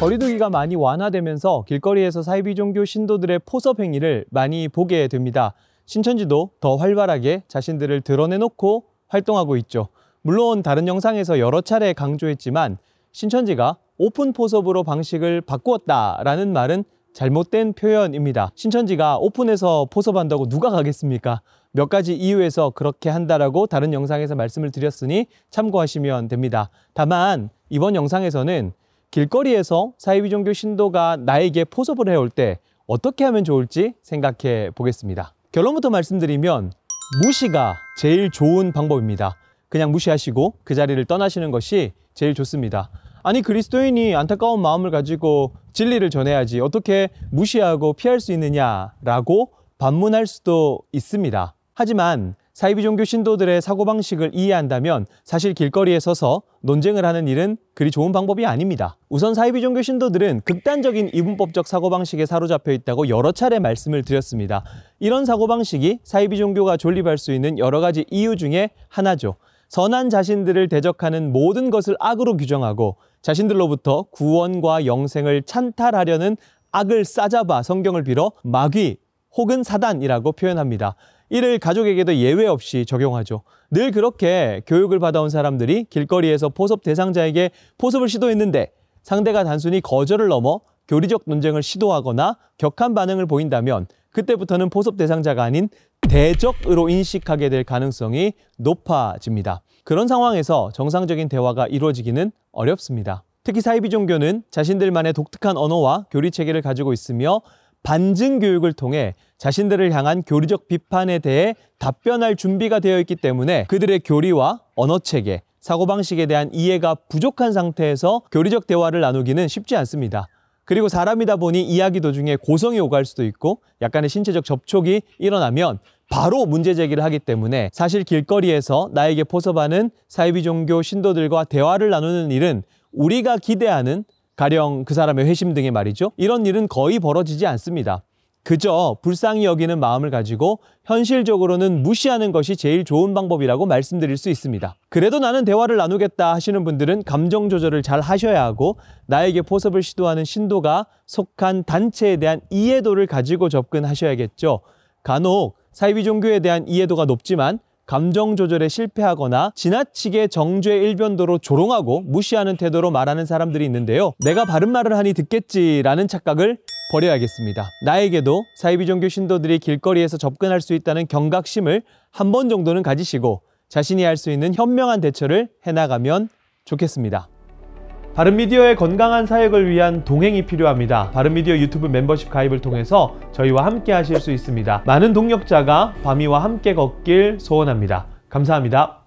거리두기가 많이 완화되면서 길거리에서 사이비 종교 신도들의 포섭 행위를 많이 보게 됩니다. 신천지도 더 활발하게 자신들을 드러내놓고 활동하고 있죠. 물론 다른 영상에서 여러 차례 강조했지만 신천지가 오픈 포섭으로 방식을 바꾸었다라는 말은 잘못된 표현입니다. 신천지가 오픈해서 포섭한다고 누가 가겠습니까? 몇 가지 이유에서 그렇게 한다라고 다른 영상에서 말씀을 드렸으니 참고하시면 됩니다. 다만 이번 영상에서는 길거리에서 사이비 종교 신도가 나에게 포섭을 해올 때 어떻게 하면 좋을지 생각해 보겠습니다. 결론부터 말씀드리면 무시가 제일 좋은 방법입니다. 그냥 무시하시고 그 자리를 떠나시는 것이 제일 좋습니다. 아니 그리스도인이 안타까운 마음을 가지고 진리를 전해야지 어떻게 무시하고 피할 수 있느냐라고 반문할 수도 있습니다. 하지만 사이비 종교 신도들의 사고방식을 이해한다면 사실 길거리에 서서 논쟁을 하는 일은 그리 좋은 방법이 아닙니다. 우선 사이비 종교 신도들은 극단적인 이분법적 사고방식에 사로잡혀 있다고 여러 차례 말씀을 드렸습니다. 이런 사고방식이 사이비 종교가 존립할 수 있는 여러 가지 이유 중에 하나죠. 선한 자신들을 대적하는 모든 것을 악으로 규정하고 자신들로부터 구원과 영생을 찬탈하려는 악을 싸잡아 성경을 빌어 마귀 혹은 사단이라고 표현합니다. 이를 가족에게도 예외 없이 적용하죠. 늘 그렇게 교육을 받아온 사람들이 길거리에서 포섭 대상자에게 포섭을 시도했는데 상대가 단순히 거절을 넘어 교리적 논쟁을 시도하거나 격한 반응을 보인다면 그때부터는 포섭 대상자가 아닌 대적으로 인식하게 될 가능성이 높아집니다. 그런 상황에서 정상적인 대화가 이루어지기는 어렵습니다. 특히 사이비 종교는 자신들만의 독특한 언어와 교리 체계를 가지고 있으며 반증 교육을 통해 자신들을 향한 교리적 비판에 대해 답변할 준비가 되어 있기 때문에 그들의 교리와 언어 체계, 사고방식에 대한 이해가 부족한 상태에서 교리적 대화를 나누기는 쉽지 않습니다. 그리고 사람이다 보니 이야기 도중에 고성이 오갈 수도 있고 약간의 신체적 접촉이 일어나면 바로 문제 제기를 하기 때문에 사실 길거리에서 나에게 포섭하는 사이비 종교 신도들과 대화를 나누는 일은 우리가 기대하는 가령 그 사람의 회심 등의 말이죠. 이런 일은 거의 벌어지지 않습니다. 그저 불쌍히 여기는 마음을 가지고 현실적으로는 무시하는 것이 제일 좋은 방법이라고 말씀드릴 수 있습니다. 그래도 나는 대화를 나누겠다 하시는 분들은 감정 조절을 잘 하셔야 하고 나에게 포섭을 시도하는 신도가 속한 단체에 대한 이해도를 가지고 접근하셔야겠죠. 간혹 사이비 종교에 대한 이해도가 높지만 감정 조절에 실패하거나 지나치게 정죄 일변도로 조롱하고 무시하는 태도로 말하는 사람들이 있는데요. 내가 바른 말을 하니 듣겠지라는 착각을 버려야겠습니다. 나에게도 사이비종교 신도들이 길거리에서 접근할 수 있다는 경각심을 한 번 정도는 가지시고 자신이 할 수 있는 현명한 대처를 해나가면 좋겠습니다. 바른미디어의 건강한 사역을 위한 동행이 필요합니다. 바른미디어 유튜브 멤버십 가입을 통해서 저희와 함께 하실 수 있습니다. 많은 동력자가 바미와 함께 걷길 소원합니다. 감사합니다.